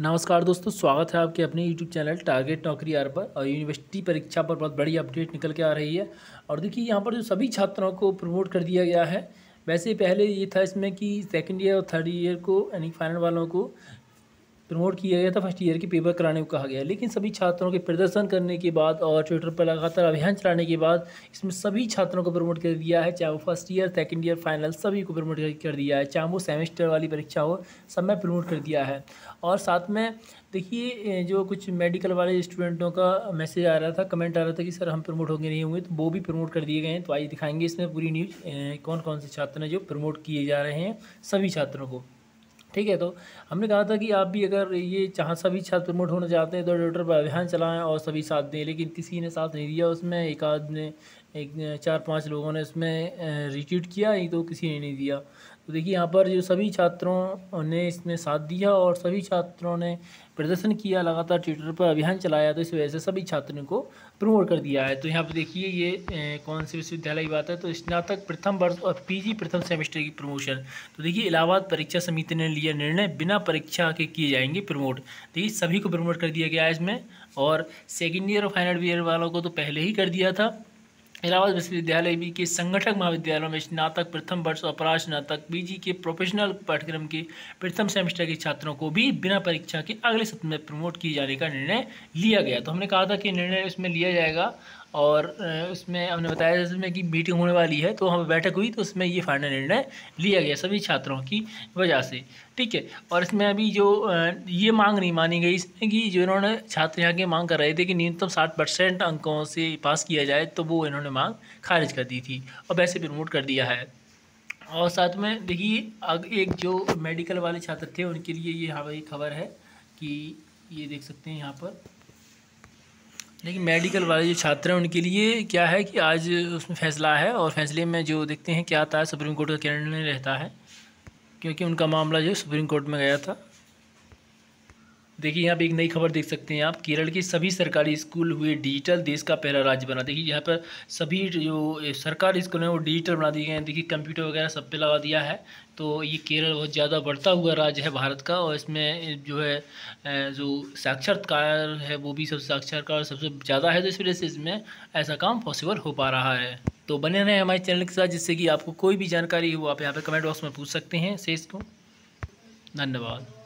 नमस्कार दोस्तों स्वागत है आपके अपने YouTube चैनल टारगेट नौकरी आर पर और यूनिवर्सिटी परीक्षा पर बहुत बड़ी अपडेट निकल के आ रही है और देखिए यहाँ पर जो सभी छात्रों को प्रमोट कर दिया गया है वैसे पहले ये था इसमें कि सेकेंड ईयर और थर्ड ईयर को यानी फाइनल वालों को प्रमोट किया गया था फर्स्ट ईयर के पेपर कराने को कहा गया लेकिन सभी छात्रों के प्रदर्शन करने के बाद और ट्विटर पर लगातार अभियान चलाने के बाद इसमें सभी छात्रों को प्रमोट कर दिया है चाहे वो first year second year final सभी को प्रमोट कर दिया है चाहे वो सेमेस्टर वाली परीक्षा हो सब में प्रमोट कर दिया है और साथ में देखिए जो कुछ मेडिकल वाले स्टूडेंटों का मैसेज आ रहा था कमेंट आ रहा था कि सर हम प्रमोट होंगे नहीं होंगे तो वो भी प्रमोट कर दिए गए हैं तो आइए दिखाएंगे इसमें पूरी न्यूज़ कौन कौन से छात्र हैं जो प्रमोट किए जा रहे हैं सभी छात्रों को ठीक है तो हमने कहा था कि आप भी अगर ये जहाँ सभी छात्र प्रमोट होना चाहते हैं तो ट्विटर पर अभियान चलाएँ और सभी साथ दें लेकिन किसी ने साथ नहीं दिया उसमें एक आध ने एक चार पांच लोगों ने इसमें रिट्यूट किया एक दो तो किसी ने नहीं दिया तो देखिए यहाँ पर जो सभी छात्रों ने इसमें साथ दिया और सभी छात्रों ने प्रदर्शन किया लगातार ट्विटर पर अभियान चलाया तो इस वजह से सभी छात्रों को प्रमोट कर दिया है तो यहाँ पर देखिए ये कौन से विश्वविद्यालय की बात है तो स्नातक प्रथम वर्ष और पीजी प्रथम सेमेस्टर की प्रमोशन तो देखिए इलाहाबाद परीक्षा समिति ने लिया निर्णय बिना परीक्षा के किए जाएंगे प्रमोट देखिए सभी को प्रमोट कर दिया गया है इसमें और सेकेंड ईयर और फाइनल ईयर वालों को तो पहले ही कर दिया था इलाहाबाद विश्वविद्यालय भी के संगठक महाविद्यालयों में स्नातक प्रथम वर्ष और पराश स्नातक बीजी के प्रोफेशनल पाठ्यक्रम के प्रथम सेमेस्टर के छात्रों को भी बिना परीक्षा के अगले सत्र में प्रमोट किए जाने का निर्णय लिया गया तो हमने कहा था कि निर्णय इसमें लिया जाएगा और उसमें हमने बताया जिसमें कि मीटिंग होने वाली है तो हम बैठक हुई तो उसमें ये फाइनल निर्णय लिया गया सभी छात्रों की वजह से ठीक है और इसमें अभी जो ये मांग नहीं मानी गई इसमें कि जो इन्होंने छात्र यहाँ की मांग कर रहे थे कि न्यूनतम साठ परसेंट अंकों से पास किया जाए तो वो इन्होंने मांग खारिज कर दी थी और वैसे प्रमोट कर दिया है और साथ में देखिए अब एक जो मेडिकल वाले छात्र थे उनके लिए ये हाँ खबर है कि ये देख सकते हैं यहाँ पर लेकिन मेडिकल वाले जो छात्र हैं उनके लिए क्या है कि आज उसमें फैसला है और फैसले में जो देखते हैं क्या आता है सुप्रीम कोर्ट का निर्णय रहता है क्योंकि उनका मामला जो सुप्रीम कोर्ट में गया था देखिए यहाँ पे एक नई खबर देख सकते हैं आप केरल के सभी सरकारी स्कूल हुए डिजिटल देश का पहला राज्य बना देखिए यहाँ पर सभी जो सरकारी स्कूल हैं वो डिजिटल बना दिए गए हैं देखिए कंप्यूटर वगैरह सब पे लगा दिया है तो ये केरल बहुत ज़्यादा बढ़ता हुआ राज्य है भारत का और इसमें जो है जो साक्षरकार है वो भी सबसे साक्षरकार सबसे ज़्यादा है तो इस वजह से इसमें ऐसा काम पॉसिबल हो पा रहा है तो बने रहें हमारे चैनल के साथ जिससे कि आपको कोई भी जानकारी हो आप यहाँ पर कमेंट बॉक्स में पूछ सकते हैं शेष को धन्यवाद